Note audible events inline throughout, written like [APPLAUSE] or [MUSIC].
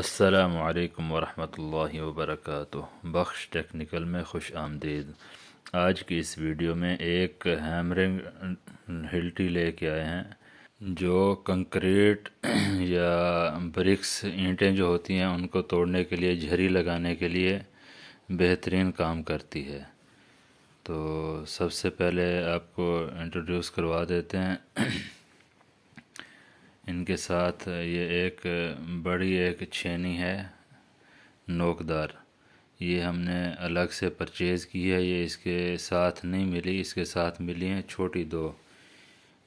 असलकम वरहमल वबरक बख्श टेक्निकल में खुश आमदीद आज की इस वीडियो में एक हैमरिंग हिल्टी ले कर आए हैं जो कंक्रीट या ब्रिक्स ईंटें जो होती हैं उनको तोड़ने के लिए झरी लगाने के लिए बेहतरीन काम करती है तो सबसे पहले आपको इंट्रोड्यूस करवा देते हैं इनके साथ ये एक बड़ी एक छेनी है नोकदार ये हमने अलग से परचेज़ की है ये इसके साथ नहीं मिली इसके साथ मिली हैं छोटी दो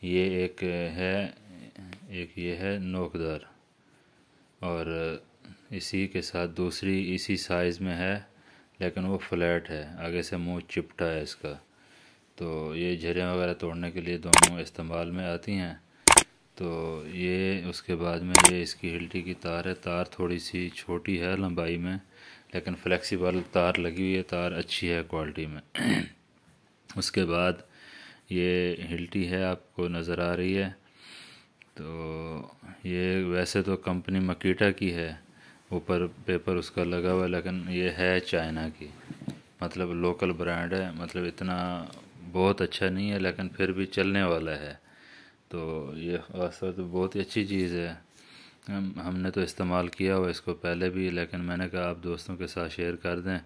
ये एक है एक ये है नोकदार और इसी के साथ दूसरी इसी साइज़ में है लेकिन वो फ्लैट है आगे से मुंह चिपटा है इसका तो ये झरें वगैरह तोड़ने के लिए दोनों इस्तेमाल में आती हैं तो ये उसके बाद में ये इसकी हिल्टी की तार है तार थोड़ी सी छोटी है लंबाई में लेकिन फ्लेक्सिबल तार लगी हुई है तार अच्छी है क्वालिटी में [CLEARS THROAT] उसके बाद ये हिल्टी है आपको नज़र आ रही है तो ये वैसे तो कंपनी मकीटा की है ऊपर पेपर उसका लगा हुआ है लेकिन ये है चाइना की मतलब लोकल ब्रांड है मतलब इतना बहुत अच्छा नहीं है लेकिन फिर भी चलने वाला है तो ये वास्तव तो बहुत ही अच्छी चीज़ है हम हमने तो इस्तेमाल किया हुआ इसको पहले भी लेकिन मैंने कहा आप दोस्तों के साथ शेयर कर दें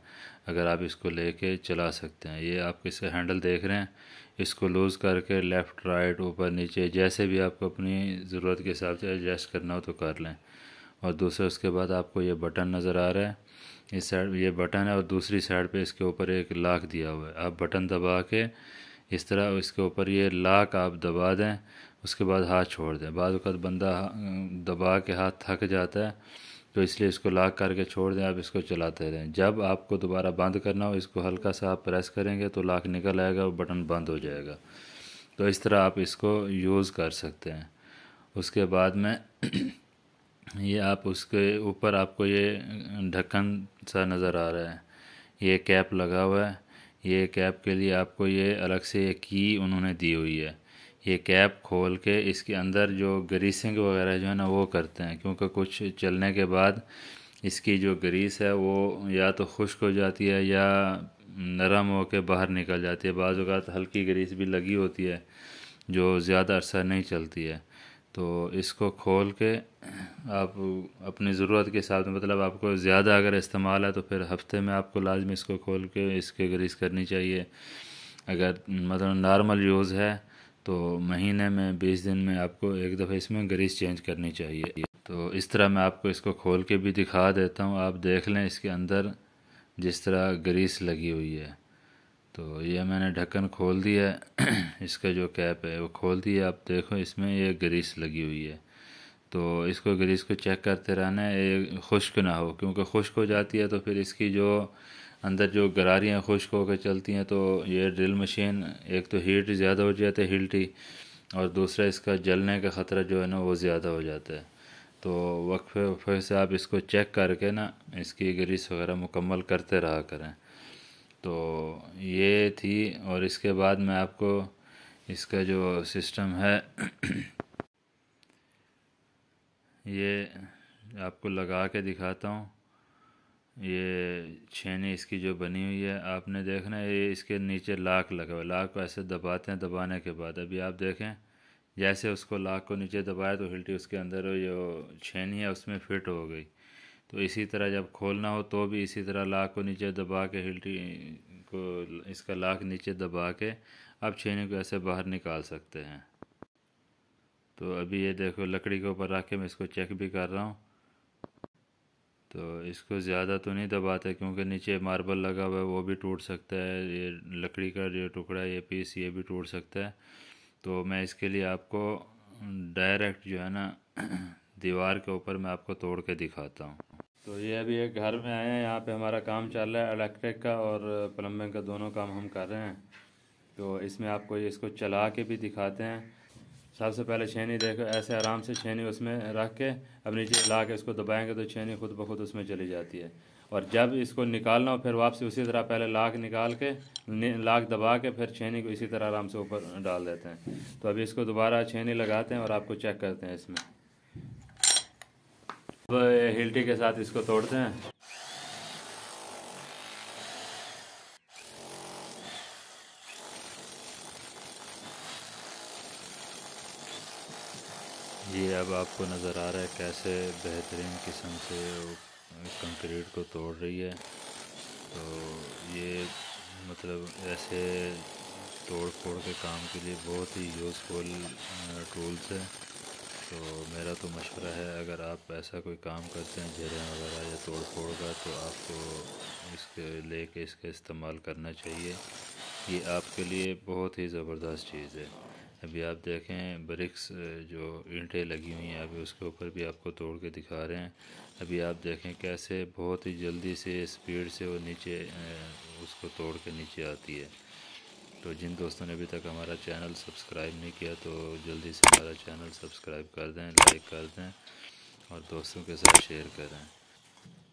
अगर आप इसको लेके चला सकते हैं ये आप किसे हैंडल देख रहे हैं इसको लूज़ करके लेफ़्ट राइट ऊपर नीचे जैसे भी आपको अपनी ज़रूरत के हिसाब से एडजस्ट करना हो तो कर लें और दूसरा उसके बाद आपको ये बटन नज़र आ रहा है इस साइड ये बटन है और दूसरी साइड पे इसके ऊपर एक लाख दिया हुआ है आप बटन दबा के इस तरह इसके ऊपर ये लाख आप दबा दें उसके बाद हाथ छोड़ दें बाद वक्त बंदा दबा के हाथ थक जाता है तो इसलिए इसको लाक करके छोड़ दें आप इसको चलाते रहें जब आपको दोबारा बंद करना हो इसको हल्का सा आप प्रेस करेंगे तो लाक निकल आएगा और बटन बंद हो जाएगा तो इस तरह आप इसको यूज़ कर सकते हैं उसके बाद में [CLEARS THROAT] ये आप उसके ऊपर आपको ये ढक्कन सा नज़र आ रहा है ये कैप लगा हुआ है ये कैप के लिए आपको ये अलग से की उन्होंने दी हुई है ये कैप खोल के इसके अंदर जो ग्रीसिंग वगैरह जो है ना वो करते हैं क्योंकि कुछ चलने के बाद इसकी जो ग्रीस है वो या तो खुश्क हो जाती है या नरम हो के बाहर निकल जाती है बाज़ अवत हल्की ग्रीस भी लगी होती है जो ज़्यादा अरसा नहीं चलती है तो इसको खोल के आप अपनी ज़रूरत के हिसाब से मतलब आपको ज़्यादा अगर इस्तेमाल है तो फिर हफ्ते में आपको लाजमी इसको खोल के इसके ग्रीस करनी चाहिए अगर मतलब नॉर्मल यूज़ है तो महीने में बीस दिन में आपको एक दफ़ा इसमें ग्रीस चेंज करनी चाहिए तो इस तरह मैं आपको इसको खोल के भी दिखा देता हूँ आप देख लें इसके अंदर जिस तरह ग्रीस लगी हुई है तो ये मैंने ढक्कन खोल दिया है [CLEARS THROAT] इसका जो कैप है वो खोल दिया आप देखो इसमें ये ग्रीस लगी हुई है तो इसको ग्रीस को चेक करते रहना है ये खुश्क ना हो क्योंकि खुश्क हो जाती है तो फिर इसकी जो अंदर जो गरारियाँ खुश्क होकर चलती हैं तो ये ड्रिल मशीन एक तो हीट ज़्यादा हो जाती है हिल्टी और दूसरा इसका जलने का ख़तरा जो है ना वो ज़्यादा हो जाता है तो वक्फे वक्फे से आप इसको चेक करके ना इसकी ग्रीस वगैरह मुकम्मल करते रहा करें तो ये थी और इसके बाद मैं आपको इसका जो सिस्टम है ये आपको लगा के दिखाता हूँ ये छेनी इसकी जो बनी हुई है आपने देखना ये इसके नीचे लाक लगा हुआ लाक को ऐसे दबाते हैं दबाने के बाद अभी आप देखें जैसे उसको लाक को नीचे दबाया तो हिल्टी उसके अंदर जो छेनी है उसमें फिट हो गई तो इसी तरह जब खोलना हो तो भी इसी तरह लाक को नीचे दबा के हिल्टी को इसका लाक नीचे दबा के आप छेनी को ऐसे बाहर निकाल सकते हैं तो अभी ये देखो लकड़ी के ऊपर रख के मैं इसको चेक भी कर रहा हूँ तो इसको ज़्यादा तो नहीं दबाते क्योंकि नीचे मार्बल लगा हुआ है वो भी टूट सकता है ये लकड़ी का जो टुकड़ा ये पीस ये भी टूट सकता है तो मैं इसके लिए आपको डायरेक्ट जो है ना दीवार के ऊपर मैं आपको तोड़ के दिखाता हूँ तो ये अभी एक घर में आए हैं यहाँ पे हमारा काम चल रहा है इलेक्ट्रिक का और प्लम्बिंग का दोनों काम हम कर रहे हैं तो इसमें आपको इसको चला के भी दिखाते हैं सबसे पहले छेनी देखो ऐसे आराम से छेनी उसमें रख के अब नीचे ला के उसको दबाएंगे तो छेनी खुद ब खुद उसमें चली जाती है और जब इसको निकालना हो फिर वापस उसी तरह पहले लाख निकाल के लाख दबा के फिर छेनी को इसी तरह आराम से ऊपर डाल देते हैं तो अभी इसको दोबारा छेनी लगाते हैं और आपको चेक करते हैं इसमें अब हिल्टी के साथ इसको तोड़ते हैं ये अब आपको नज़र आ रहा है कैसे बेहतरीन किस्म से कंक्रीट को तोड़ रही है तो ये मतलब ऐसे तोड़ फोड़ के काम के लिए बहुत ही यूज़फुल टूल्स हैं तो मेरा तो मशवरा है अगर आप ऐसा कोई काम करते हैं झेरें वगैरह या तोड़ फोड़ का तो आपको इसके लेके इसका इस्तेमाल करना चाहिए ये आपके लिए बहुत ही ज़बरदस्त चीज़ है अभी आप देखें ब्रिक्स जो ईंटें लगी हुई हैं अभी उसके ऊपर भी आपको तोड़ के दिखा रहे हैं अभी आप देखें कैसे बहुत ही जल्दी से स्पीड से वो नीचे उसको तोड़ के नीचे आती है तो जिन दोस्तों ने अभी तक हमारा चैनल सब्सक्राइब नहीं किया तो जल्दी से हमारा चैनल सब्सक्राइब कर दें लाइक कर दें और दोस्तों के साथ शेयर करें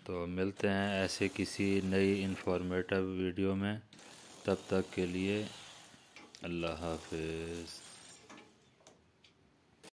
तो मिलते हैं ऐसे किसी नई इन्फॉर्मेटिव वीडियो में तब तक के लिए अल्लाह हाफिज़